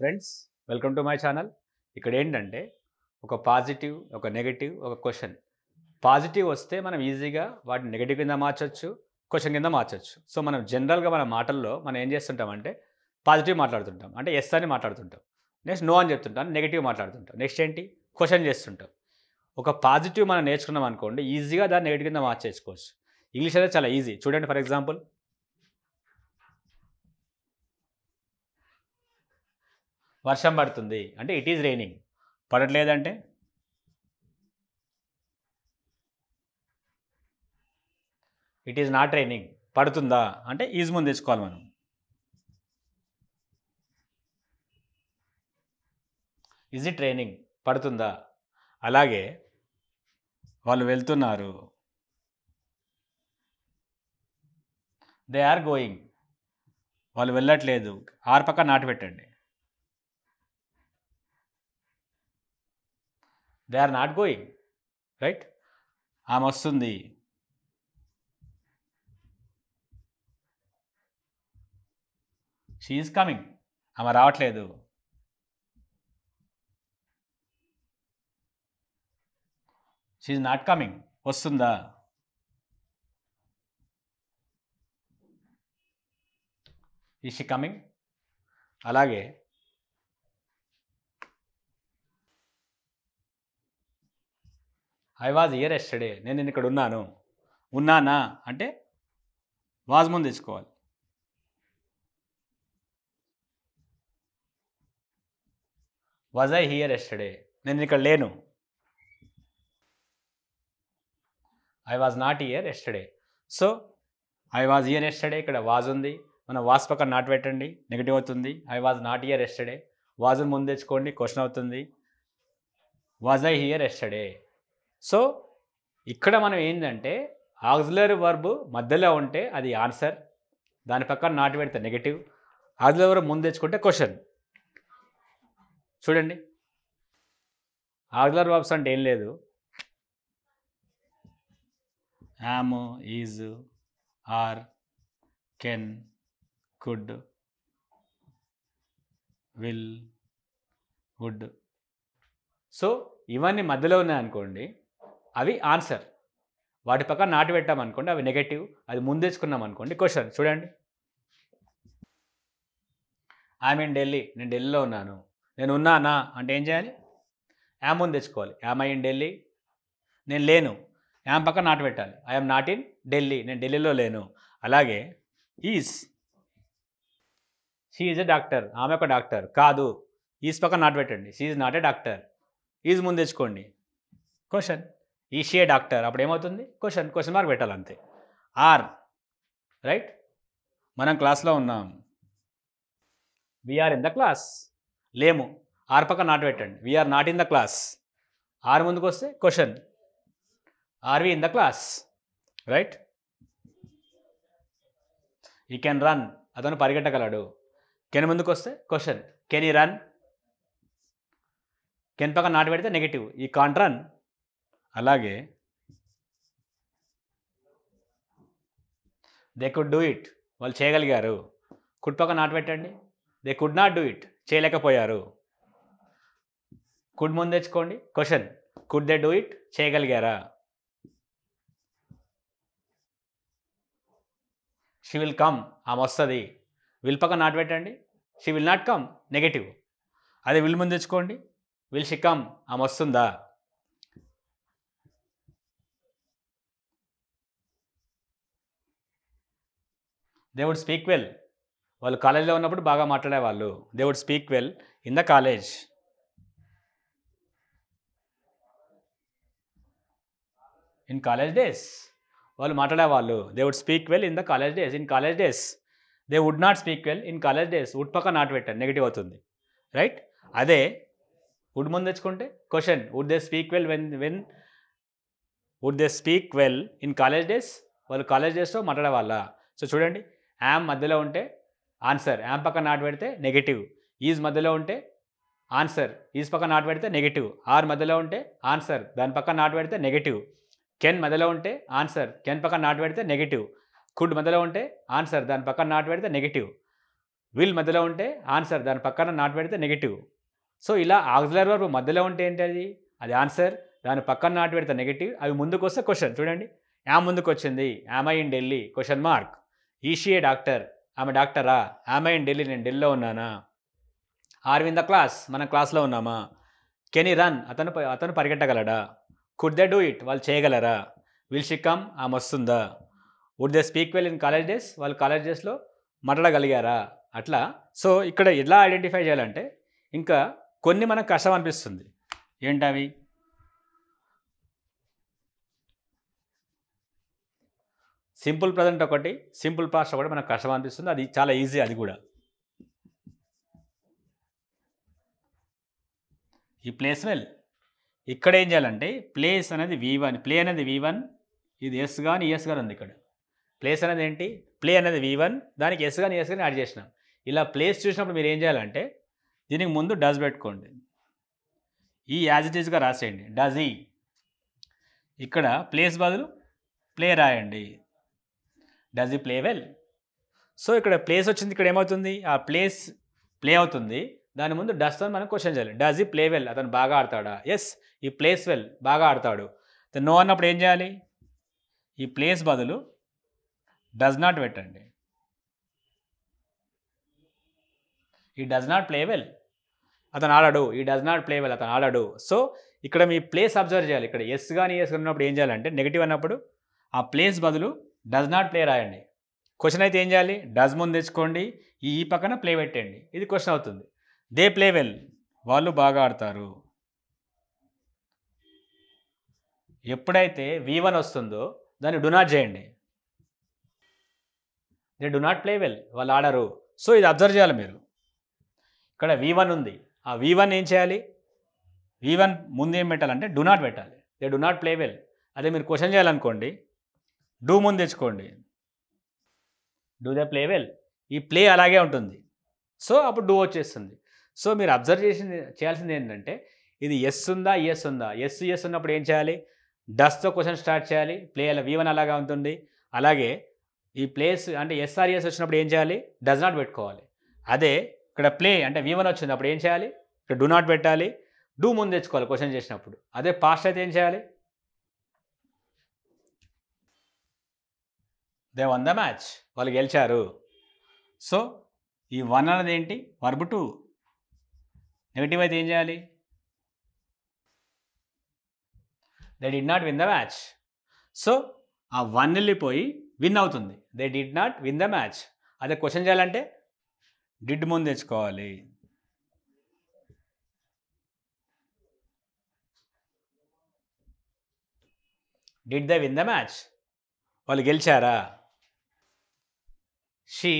Friends welcome to my channel ఇక్కడ ఏంటంటే ఒక పాజిటివ్ ఒక నెగటివ్ ఒక క్వశ్చన్ పాజిటివ్ వస్తే మనం ఈజీగా వాటిని నెగిటివ్ కింద మార్చవచ్చు క్వశ్చన్ కింద మార్చవచ్చు సో మనం జనరల్గా మన మాటల్లో మనం ఏం చేస్తుంటామంటే పాజిటివ్ మాట్లాడుతుంటాం అంటే ఎస్ అని మాట్లాడుతుంటాం నెక్స్ట్ నో అని చెప్తుంటాం నెగిటివ్ మాట్లాడుతుంటాం నెక్స్ట్ ఏంటి క్వశ్చన్ చేస్తుంటాం ఒక పాజిటివ్ మనం నేర్చుకున్నాం అనుకోండి ఈజీగా దాన్ని నెగిటివ్ కింద మార్చేసుకోవచ్చు ఇంగ్లీష్ అయితే చాలా ఈజీ చూడండి ఫర్ ఎగ్జాంపుల్ వర్షం పడుతుంది అంటే ఇట్ ఈజ్ రైనింగ్ పడట్లేదంటే ఇట్ ఈజ్ నాట్ రైనింగ్ పడుతుందా అంటే ఈజ్ ముందు తెచ్చుకోవాలి మనం ఈజ్ ఇట్ రైనింగ్ పడుతుందా అలాగే వాళ్ళు వెళ్తున్నారు దే ఆర్ గోయింగ్ వాళ్ళు వెళ్ళట్లేదు పక్క నాటు పెట్టండి they are not going right ఆమె వస్తుంది షీఈస్ కమింగ్ ఆమె రావట్లేదు షీఈ్ నాట్ కమింగ్ వస్తుందా షీ కమింగ్ అలాగే ఐ వాజ్ ఇయర్ ఎస్టర్డే నేను ఇక్కడ ఉన్నాను ఉన్నానా అంటే వాజ్ ముందు తెచ్చుకోవాలి వాజ్ ఐ హియర్ ఎస్టర్డే నేను ఇక్కడ లేను I was not here yesterday so I was here yesterday ఇక్కడ వాజ్ ఉంది మన వాజ్ పక్కన నాట్ పెట్టండి నెగిటివ్ అవుతుంది I was not here yesterday was ముందు తెచ్చుకోండి క్వశ్చన్ అవుతుంది was I here yesterday so ఇక్కడ మనం ఏంటంటే ఆక్సిలరీ వర్బ్ మధ్యలో ఉంటే అది ఆన్సర్ దాని పక్కన నాటి పెడితే నెగిటివ్ ఆక్సిలరీ వర్బ్ ముందు తెచ్చుకుంటే క్వశ్చన్ చూడండి ఆక్సిలరీ వర్బ్స్ అంటే ఏం లేదు am is are can could will would so ఇవన్నీ మధ్యలో ఉన్నాయనుకోండి అవి ఆన్సర్ వాటి పక్క నాటి పెట్టాం అనుకోండి అవి నెగటివ్ అది ముందేసుకున్నాం అనుకోండి క్వశ్చన్ చూడండి ఐఎమ్ ఇన్ ఢిల్లీ నేను ఢిల్లీలో ఉన్నాను నేను ఉన్నానా అంటే ఏం చేయాలి యామ్ ముందు తెచ్చుకోవాలి యామ్ ఐ ఇన్ ఢిల్లీ నేను లేను యామ్ పక్క నాటు పెట్టాలి ఐఎమ్ నాట్ ఇన్ ఢిల్లీ నేను ఢిల్లీలో లేను అలాగే is she is a doctor ఆమె ఒక డాక్టర్ కాదు ఈజ్ పక్క నాటు పెట్టండి she is not a doctor is ముందు తెచ్చుకోండి క్వశ్చన్ ఈషియే డాక్టర్ అప్పుడు ఏమవుతుంది క్వశ్చన్ క్వశ్చన్ మార్క్ పెట్టాలి అంతే ఆర్ రైట్ మనం క్లాస్లో ఉన్నాం విఆర్ ఇన్ ద క్లాస్ లేము ఆర్ పక్క నాట్ పెట్టండి we are not in the class are ముందుకు వస్తే question are we in the class right he can run అతను పరిగెట్టగలడు కెన్ ముందుకు వస్తే question can he run can పక్క నాటు పెడితే నెగిటివ్ ఈ కాంట్ రన్ అలాగే దే కుడ్ డూ ఇట్ వాళ్ళు చేయగలిగారు కుట్పక్క నాటు పెట్టండి they could not do it చేయలేకపోయారు కుడ్ ముందు తెచ్చుకోండి question could they do it చేయగలిగారా షీ విల్ కమ్ ఆమె వస్తుంది విల్ పక్క నాట్ పెట్టండి she will not come negative అదే విల్ ముందు తెచ్చుకోండి విల్ షీ కమ్ ఆమె వస్తుందా వుడ్ స్పీక్ వెల్ వాళ్ళు కాలేజ్లో ఉన్నప్పుడు బాగా మాట్లాడేవాళ్ళు would speak well in the college in college days వాళ్ళు మాట్లాడేవాళ్ళు they would speak well in the college days in college days they would not speak well in college days would పక్క not పెట్టారు negative అవుతుంది right అదే would ముందు తెచ్చుకుంటే question would they speak well when when would they speak well in college days వాళ్ళు college డేస్లో మాట్లాడేవాళ్ళ so చూడండి యామ్ మధ్యలో ఉంటే ఆన్సర్ యామ్ పక్కన నాట్ పెడితే నెగిటివ్ ఈజ్ మధ్యలో ఉంటే ఆన్సర్ ఈజ్ పక్కన నాట్ పెడితే నెగిటివ్ ఆర్ మధ్యలో ఉంటే ఆన్సర్ దాని పక్కన నాట్ పెడితే నెగిటివ్ కెన్ మధ్యలో ఉంటే ఆన్సర్ కెన్ పక్కన నాట్ పెడితే నెగిటివ్ కుడ్ మధ్యలో ఉంటే ఆన్సర్ దాని పక్కన నాట్ పెడితే నెగిటివ్ విల్ మధ్యలో ఉంటే ఆన్సర్ దాని పక్కన నాట్ పెడితే నెగిటివ్ సో ఇలా ఆగ్జిలర్ వర్బ్ మధ్యలో ఉంటే ఏంటి అది అది ఆన్సర్ దాని పక్కన నాట్ పెడితే నెగిటివ్ అవి ముందుకు వస్తే క్వశ్చన్ చూడండి యామ్ ముందుకు వచ్చింది am I in Delhi question mark is she a doctor ఆమె డాక్టరా ఆమె ఇన్ ఢిల్లీ నేను ఢిల్లీలో ఉన్నానా ఆర్విన్ ద క్లాస్ మన క్లాస్లో ఉన్నామా కెనీ రన్ అతను అతను పరిగెట్టగలడా కుడ్ దే డూ ఇట్ వాళ్ళు చేయగలరా విల్ షీ కమ్ ఆమె వస్తుందా would they speak well in college days వాళ్ళు కాలేజ్ డేస్లో మాట్లాడగలిగారా అట్లా సో ఇక్కడ ఎలా ఐడెంటిఫై చేయాలంటే ఇంకా కొన్ని మనకు కష్టం అనిపిస్తుంది ఏంటవి సింపుల్ ప్రజెంట్ ఒకటి సింపుల్ పాస్ట్ ఒకటి మనకు కష్టం అనిపిస్తుంది అది చాలా ఈజీ అది కూడా ఈ ప్లేస్ వెల్ ఇక్కడ ఏం చేయాలంటే ప్లేస్ అనేది వి వన్ ప్లే అనేది వి వన్ ఇది ఎస్ కానీ ఎస్ కానీ ఉంది ఇక్కడ ప్లేస్ అనేది ఏంటి ప్లే అనేది వి వన్ దానికి ఎస్ కానీ ఎస్ కానీ యాడ్ చేసినాం ఇలా ప్లేస్ చూసినప్పుడు మీరు ఏం చేయాలంటే దీనికి ముందు డజ్ పెట్టుకోండి ఈ యాజ్ ఇట్ ఈజ్గా రాసేయండి డజ్ ఈ e. ఇక్కడ ప్లేస్ బదులు ప్లే రాయండి does he play well so ఇక్కడ ప్లేస్ వచ్చింది ఇక్కడ ఏమవుతుంది ఆ ప్లేస్ ప్లే అవుతుంది దాని ముందు డస్ అని మనం క్వశ్చన్ చేయాలి డస్ ఈ ప్లే వెల్ అతను బాగా ఆడతాడా ఎస్ ఈ ప్లేస్ వెల్ బాగా ఆడతాడు నో అన్నప్పుడు ఏం చేయాలి ఈ ప్లేస్ బదులు డస్ నాట్ పెట్టండి ఈ డస్ నాట్ ప్లే వెల్ అతను ఆడాడు ఈ డస్ నాట్ ప్లే వెల్ అతను ఆడాడు సో ఇక్కడ మీ ప్లేస్ అబ్జర్వ్ చేయాలి ఇక్కడ ఎస్ కానీ ఎస్ ఉన్నప్పుడు ఏం చేయాలంటే నెగిటివ్ అన్నప్పుడు ఆ ప్లేస్ బదులు డజ్ నాట్ ప్లే రాయండి క్వశ్చన్ అయితే ఏం చేయాలి డజ్ ముందు తెచ్చుకోండి ఈ ఈ పక్కన ప్లే పెట్టండి ఇది క్వశ్చన్ అవుతుంది దే ప్లే వెల్ వాళ్ళు బాగా ఆడతారు ఎప్పుడైతే వి వన్ వస్తుందో దాన్ని డు నాట్ చేయండి they do not play well వాళ్ళు ఆడరు సో ఇది అబ్జర్వ్ చేయాలి మీరు ఇక్కడ వి వన్ ఉంది ఆ వి వన్ ఏం చేయాలి వి వన్ ముందు ఏం పెట్టాలంటే డు నాట్ పెట్టాలి they do not play well అదే మీరు క్వశ్చన్ చేయాలనుకోండి డూ ముందు తెచ్చుకోండి డూ ద ప్లే వెల్ ఈ ప్లే అలాగే ఉంటుంది సో అప్పుడు డూ వచ్చేస్తుంది సో మీరు అబ్జర్వ్ చేసి చేయాల్సింది ఏంటంటే ఇది ఎస్ ఉందా ఎస్ ఉందా ఎస్ ఎస్ ఉన్నప్పుడు ఏం చేయాలి డస్తో క్వశ్చన్ స్టార్ట్ చేయాలి ప్లే అలా వీవన్ అలాగా ఉంటుంది అలాగే ఈ ప్లేస్ అంటే ఎస్ఆర్ఎస్ వచ్చినప్పుడు ఏం చేయాలి డస్ నాట్ పెట్టుకోవాలి అదే ఇక్కడ ప్లే అంటే వీవన్ వచ్చింది అప్పుడు ఏం చేయాలి ఇక్కడ డూ నాట్ పెట్టాలి డూ ముందు తెచ్చుకోవాలి క్వశ్చన్ చేసినప్పుడు అదే పాస్ట్ అయితే ఏం చేయాలి దే వన్ ద మ్యాచ్ వాళ్ళు గెలిచారు సో ఈ వన్ అన్నది ఏంటి వర్బ్ టూ నెగిటివ్ అయితే ఏం చేయాలి they did not win the match so ఆ వన్ వెళ్ళిపోయి విన్ అవుతుంది they did not win the match అదే క్వశ్చన్ చేయాలంటే డిడ్ ముందు తెచ్చుకోవాలి did the win the match వాళ్ళు గెలిచారా షీ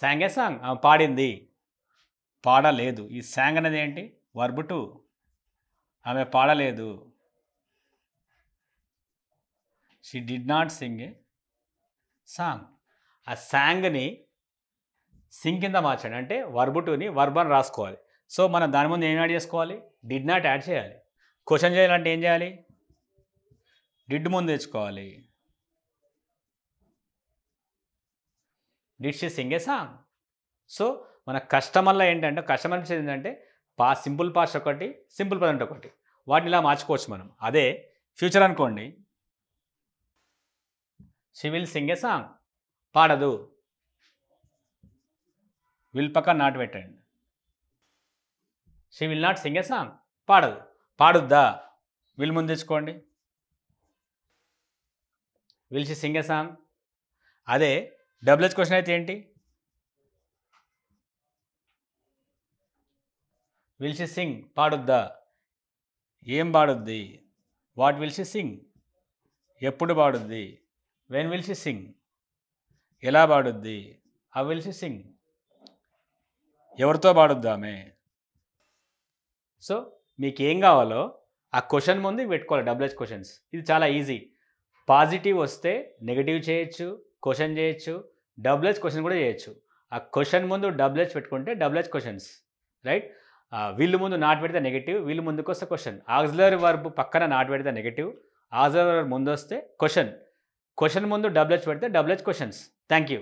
శాంగ్ ఏ సాంగ్ ఆమె పాడింది పాడలేదు ఈ శాంగ్ అనేది ఏంటి వర్బు టు ఆమె పాడలేదు she did not sing a song ఆ శాంగ్ని సింగ్ కింద మార్చండి అంటే వర్బు టుని వర్బ్ అని రాసుకోవాలి సో మనం దాని ముందు ఏం యాడ్ చేసుకోవాలి డిడ్ నాట్ యాడ్ చేయాలి క్వశ్చన్ చేయాలంటే ఏం చేయాలి డిడ్ ముందు తెచ్చుకోవాలి did she sing a song so మన కస్టమర్లో ఏంటంటే కస్టమర్ అనిపించేది ఏంటంటే పా సింపుల్ పాస్ట్ ఒకటి సింపుల్ ప్రజెంట్ ఒకటి వాటిని ఇలా మార్చుకోవచ్చు మనం అదే ఫ్యూచర్ అనుకోండి she will sing a song పాడదు విల్ పక్క నాట్ పెట్టండి she will not sing a song పాడదు పాడుద్దా విల్ ముందుకోండి will she sing a song అదే డబ్ల్యూహెచ్ క్వశ్చన్ అయితే ఏంటి విల్ సింగ్ పాడుద్దా ఏం పాడుద్ది వాట్ విల్ సింగ్ ఎప్పుడు పాడుద్ది వెన్ విల్ షీ సింగ్ ఎలా పాడుద్ది ఆ విల్ సింగ్ ఎవరితో పాడుద్దామే సో మీకు ఏం కావాలో ఆ క్వశ్చన్ ముందు పెట్టుకోవాలి డబ్ల్యూహెచ్ క్వశ్చన్స్ ఇది చాలా ఈజీ పాజిటివ్ వస్తే నెగిటివ్ చేయొచ్చు క్వశ్చన్ చేయొచ్చు డబుల్ హెచ్ క్వశ్చన్ కూడా చేయొచ్చు ఆ క్వశ్చన్ ముందు డబుల్ హెచ్ పెట్టుకుంటే డబుల్ హెచ్ క్వశ్చన్స్ రైట్ వీళ్ళు ముందు నాట్ పెడితే నెగిటివ్ వీళ్ళు ముందుకు వస్తే క్వశ్చన్ ఆగ్జిలరీ వర్బ్ పక్కన నాట్ పెడితే నెగిటివ్ ఆగ్జిలరీ వర్బ్ ముందు వస్తే క్వశ్చన్ క్వశ్చన్ ముందు డబుల్ హెచ్ పెడితే double H questions thank you